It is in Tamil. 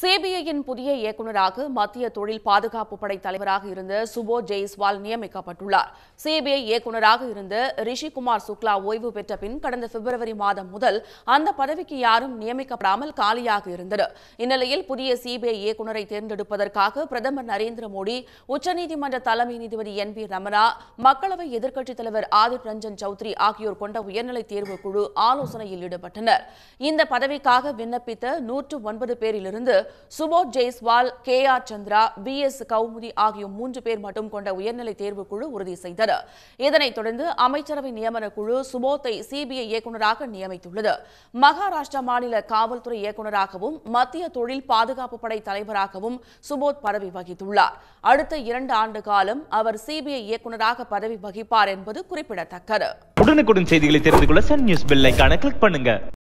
சிபிஐயின் புதிய இயக்குநராக மத்திய தொழில் பாதுகாப்பு படை தலைவராக இருந்த சுபோ ஜெய்ஸ்வால் நியமிக்கப்பட்டுள்ளார் சிபிஐ இயக்குநராக இருந்த ரிஷிகுமார் சுக்லா ஓய்வு பெற்ற பின் கடந்த பிப்ரவரி மாதம் முதல் அந்த பதவிக்கு யாரும் நியமிக்கப்படாமல் காலியாக இருந்தது இந்நிலையில் புதிய சிபிஐ இயக்குநரை தேர்ந்தெடுப்பதற்காக பிரதமர் நரேந்திர மோடி உச்சநீதிமன்ற தலைமை நீதிபதி என் பி ரமணா மக்களவை எதிர்க்கட்சித் தலைவர் ஆதிர் ரஞ்சன் சௌத்ரி ஆகியோர் கொண்ட உயர்நிலை தேர்வு குழு ஆலோசனையில் ஈடுபட்டனர் இந்த பதவிக்காக விண்ணப்பித்த நூற்று ஒன்பது பேரிலிருந்து Subodh Jaiswal K R Chandra P S Kaumudi ஆகிய மூன்று பேர் மட்டும் கொண்ட உயர்நிலை தேர்வு குழு உறுதி செய்தது இதனைத் தொடர்ந்து அமைச்சரவை நியமன குழு சுபோத்தை சிபிஐ இயக்குநராக நியமித்துள்ளது மகாராஷ்டிரா மாநில காவல்துறை இயக்குநராகவும் மத்திய தொழில் பாதுகாப்பு படை தலைவராகவும் சுபோத் பதவி வகித்துள்ளார் அடுத்த இரண்டு ஆண்டு காலம் அவர் சிபிஐ இயக்குநராக பதவி வகிப்பார் என்பது குறிப்பிடத்தக்கது உடனுக்குடன் செய்திகளை தெரிந்து கொள்ள சன் நியூஸ் பெல் கிளிக் பண்ணுங்க